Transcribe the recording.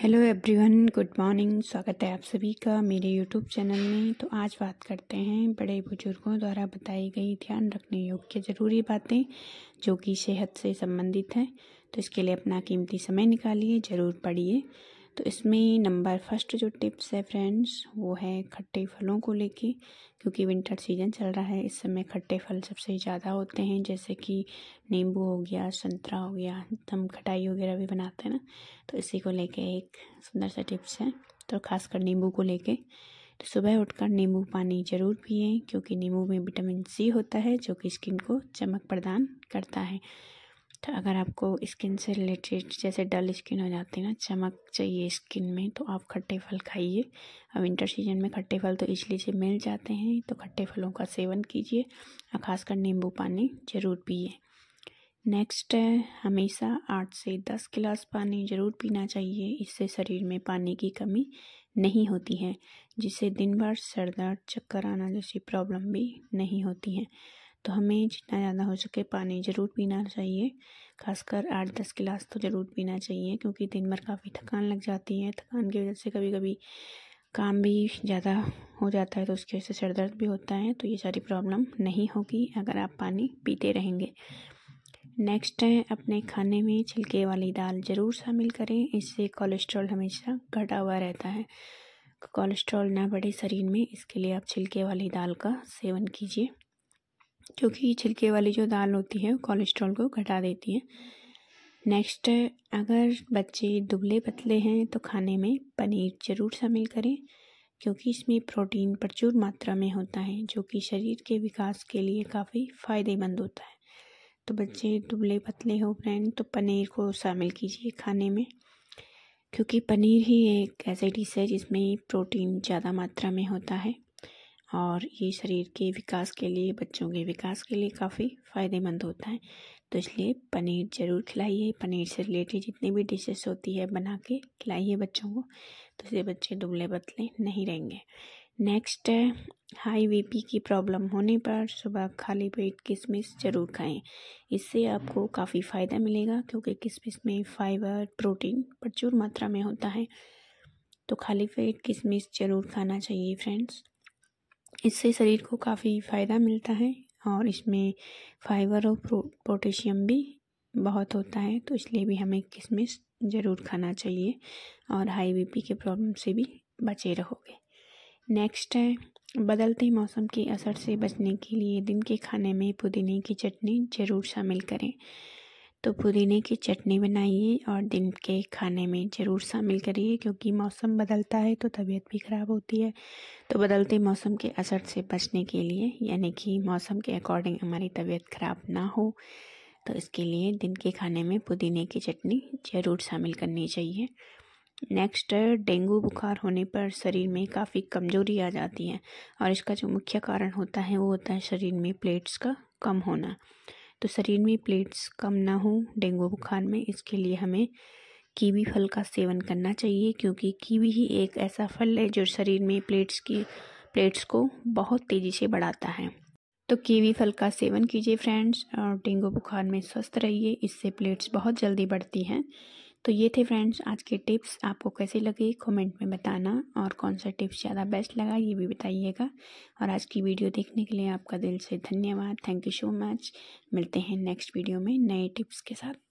hello everyone good morning स्वागत है आप सभी का मेरे यूट्यूब चैनल में तो आज बात करते हैं बड़े बुजुर्गों द्वारा बताई गई ध्यान रखने योग्य ज़रूरी बातें जो कि सेहत से संबंधित हैं तो इसके लिए अपना कीमती समय निकालिए ज़रूर पढ़िए तो इसमें नंबर फर्स्ट जो टिप्स है फ्रेंड्स वो है खट्टे फलों को लेके क्योंकि विंटर सीजन चल रहा है इस समय खट्टे फल सबसे ज़्यादा होते हैं जैसे कि नींबू हो गया संतरा हो गया दम खटाई वगैरह भी बनाते हैं ना तो इसी को लेके एक सुंदर सा टिप्स है तो खासकर नींबू को लेके तो सुबह उठकर नींबू पानी ज़रूर पिए क्योंकि नींबू में विटामिन सी होता है जो कि स्किन को चमक प्रदान करता है तो अगर आपको स्किन से रिलेटेड जैसे डल स्किन हो जाती है ना चमक चाहिए स्किन में तो आप खट्टे फल खाइए अब विंटर सीजन में खट्टे फल तो इजली से मिल जाते हैं तो खट्टे फलों का सेवन कीजिए और ख़ासकर नींबू पानी ज़रूर पिए नेक्स्ट है हमेशा आठ से दस गिलास पानी ज़रूर पीना चाहिए इससे शरीर में पानी की कमी नहीं होती है जिससे दिन भर सर दर्द चक्कर आना जैसी प्रॉब्लम भी नहीं होती हैं तो हमें जितना ज़्यादा हो सके पानी ज़रूर पीना चाहिए खासकर आठ दस गिलास तो ज़रूर पीना चाहिए क्योंकि दिन भर काफ़ी थकान लग जाती है थकान की वजह से कभी कभी काम भी ज़्यादा हो जाता है तो उसकी वजह से सर दर्द भी होता है तो ये सारी प्रॉब्लम नहीं होगी अगर आप पानी पीते रहेंगे नेक्स्ट है अपने खाने में छिलके वाली दाल ज़रूर शामिल करें इससे कोलेस्ट्रॉल हमेशा घटा हुआ रहता है कोलेस्ट्रॉल ना बढ़े शरीर में इसके लिए आप छिलके वाली दाल का सेवन कीजिए क्योंकि छिलके वाली जो दाल होती है वो कोलेस्ट्रॉल को घटा देती है नेक्स्ट अगर बच्चे दुबले पतले हैं तो खाने में पनीर ज़रूर शामिल करें क्योंकि इसमें प्रोटीन प्रचुर मात्रा में होता है जो कि शरीर के विकास के लिए काफ़ी फ़ायदेमंद होता है तो बच्चे दुबले पतले हो फ्रेंड तो पनीर को शामिल कीजिए खाने में क्योंकि पनीर ही एक ऐसी डिश है जिसमें प्रोटीन ज़्यादा मात्रा में होता है और ये शरीर के विकास के लिए बच्चों के विकास के लिए काफ़ी फ़ायदेमंद होता है तो इसलिए पनीर ज़रूर खिलाइए पनीर से रिलेटेड जितनी भी डिशेस होती है बना के खिलाइए बच्चों को तो इससे बच्चे दुबले पतले नहीं रहेंगे नेक्स्ट है हाई बीपी की प्रॉब्लम होने पर सुबह खाली पेट किशमिश ज़रूर खाएं इससे आपको काफ़ी फ़ायदा मिलेगा क्योंकि किशमिश में फाइबर प्रोटीन प्रचुर मात्रा में होता है तो खाली पेट किशमिश ज़रूर खाना चाहिए फ्रेंड्स इससे शरीर को काफ़ी फ़ायदा मिलता है और इसमें फाइबर और पोटेशियम भी बहुत होता है तो इसलिए भी हमें किशमिश ज़रूर खाना चाहिए और हाई बीपी के प्रॉब्लम से भी बचे रहोगे नेक्स्ट है बदलते मौसम के असर से बचने के लिए दिन के खाने में पुदीने की चटनी ज़रूर शामिल करें तो पुदीने की चटनी बनाइए और दिन के खाने में ज़रूर शामिल करिए क्योंकि मौसम बदलता है तो तबीयत भी ख़राब होती है तो बदलते मौसम के असर से बचने के लिए यानी कि मौसम के अकॉर्डिंग हमारी तबीयत ख़राब ना हो तो इसके लिए दिन के खाने में पुदीने की चटनी ज़रूर शामिल करनी चाहिए नेक्स्ट डेंगू बुखार होने पर शरीर में काफ़ी कमज़ोरी आ जाती है और इसका जो मुख्य कारण होता है वो होता है शरीर में प्लेट्स का कम होना तो शरीर में प्लेट्स कम ना हो डेंगू बुखार में इसके लिए हमें कीवी फल का सेवन करना चाहिए क्योंकि कीवी ही एक ऐसा फल है जो शरीर में प्लेट्स की प्लेट्स को बहुत तेज़ी से बढ़ाता है तो कीवी फल का सेवन कीजिए फ्रेंड्स और डेंगू बुखार में स्वस्थ रहिए इससे प्लेट्स बहुत जल्दी बढ़ती हैं तो ये थे फ्रेंड्स आज के टिप्स आपको कैसे लगे कमेंट में बताना और कौन सा टिप्स ज़्यादा बेस्ट लगा ये भी बताइएगा और आज की वीडियो देखने के लिए आपका दिल से धन्यवाद थैंक यू सो मच मिलते हैं नेक्स्ट वीडियो में नए टिप्स के साथ